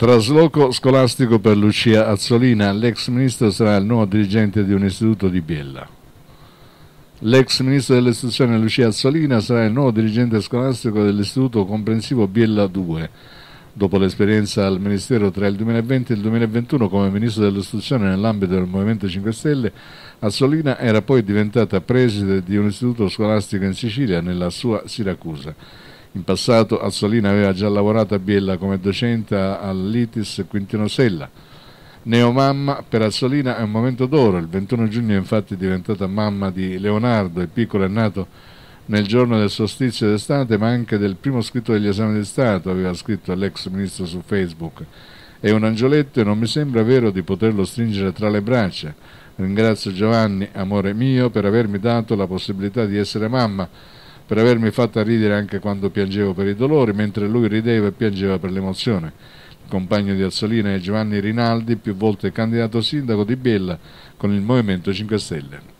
Trasloco scolastico per Lucia Azzolina, l'ex ministro sarà il nuovo dirigente di un istituto di Biella. L'ex ministro dell'istruzione Lucia Azzolina sarà il nuovo dirigente scolastico dell'istituto comprensivo Biella 2. Dopo l'esperienza al Ministero tra il 2020 e il 2021 come ministro dell'istruzione nell'ambito del Movimento 5 Stelle, Azzolina era poi diventata preside di un istituto scolastico in Sicilia, nella sua Siracusa. In passato Azzolina aveva già lavorato a Biella come docente all'ITIS Quintino Sella. Neomamma per Azzolina è un momento d'oro, il 21 giugno è infatti diventata mamma di Leonardo, il piccolo è nato nel giorno del solstizio d'estate ma anche del primo scritto degli esami di Stato, aveva scritto l'ex ministro su Facebook. È un angioletto e non mi sembra vero di poterlo stringere tra le braccia. Ringrazio Giovanni, amore mio, per avermi dato la possibilità di essere mamma per avermi fatta ridere anche quando piangevo per i dolori, mentre lui rideva e piangeva per l'emozione. Il compagno di Azzolina è Giovanni Rinaldi, più volte candidato sindaco di Biella con il Movimento 5 Stelle.